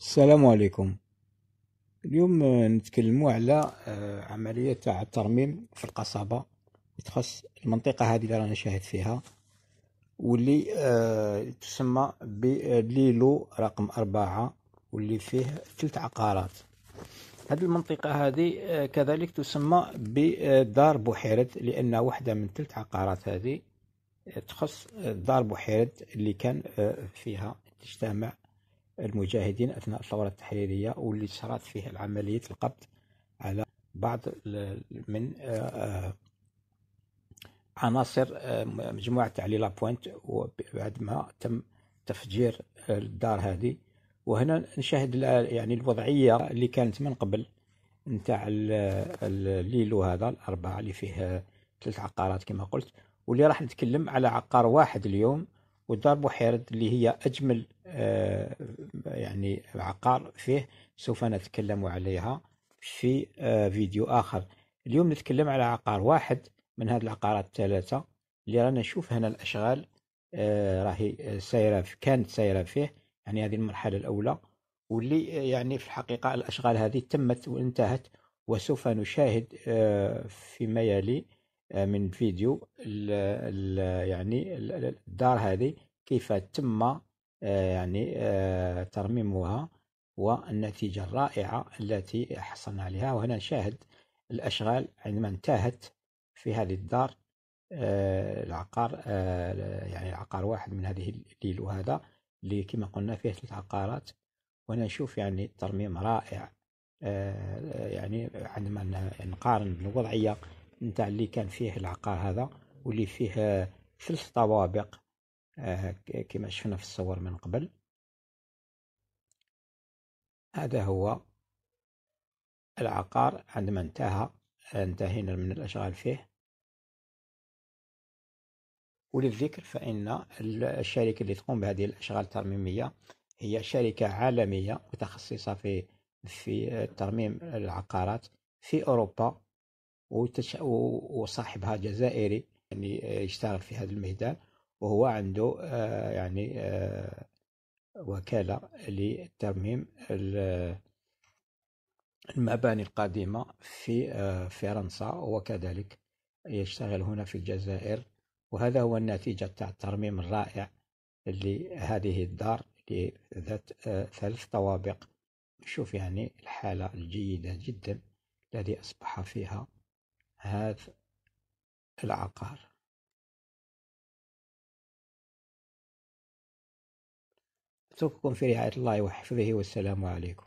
السلام عليكم اليوم نتكلم على آه، عمليه تاع الترميم في القصبه تخص المنطقه هذه اللي رانا شاهد فيها واللي آه، تسمى بليلو رقم أربعة واللي فيه ثلاث عقارات هذه المنطقة هذه آه، كذلك تسمى بدار بحيرة لأن واحدة من ثلاث عقارات هذه تخص دار بحيرة اللي كان فيها تجتمع المجاهدين أثناء الثورة التحريرية واللي صارت فيه عملية القبض على بعض من آه، آه، عناصر آه، مجموعة علي لابوينت وبعد ما تم تفجير الدار هذه وهنا نشاهد يعني الوضعية اللي كانت من قبل نتاع الليلو هذا الأربعة اللي فيه ثلاث عقارات كما قلت واللي راح نتكلم على عقار واحد اليوم ودار بحيرد اللي هي أجمل يعني عقار فيه سوف نتكلم عليها في آه، فيديو آخر اليوم نتكلم على عقار واحد من هذه العقارات الثلاثة اللي رانا نشوف هنا الأشغال آه، راهي آه، سايرة كانت سايرة فيه يعني هذه المرحلة الأولى واللي يعني في الحقيقة الأشغال هذه تمت وانتهت وسوف نشاهد فيما يلي من فيديو الـ الـ يعني الدار هذه كيف تم آه، يعني آه، ترميمها والنتيجة الرائعة التي حصلنا عليها وهنا نشاهد الأشغال عندما انتهت في هذه الدار آه، العقار يعني العقار واحد من هذه الليل وهذا اللي كما قلنا فيه ثلاث عقارات نشوف يعني ترميم رائع يعني عندما نقارن بالوضعية نتاع اللي كان فيه العقار هذا واللي فيه ثلث طوابق آه، كما شفنا في الصور من قبل هذا هو العقار عندما انتهى انتهينا من الأشغال فيه وللذكر فإن الشركة اللي تقوم بهذه الأشغال الترميمية هي شركة عالمية متخصصة في في ترميم العقارات في أوروبا وصاحبها جزائري يعني يشتغل في هذا الميدان وهو عنده آه، يعني آه، وكالة لترميم المباني القديمة في آه، فرنسا وكذلك يشتغل هنا في الجزائر وهذا هو النتيجة تاع الترميم الرائع لهذه الدار ذات ثلاث طوابق شوف يعني الحالة الجيدة جدا الذي أصبح فيها هذا العقار أترككم في رعاية الله وحفظه والسلام عليكم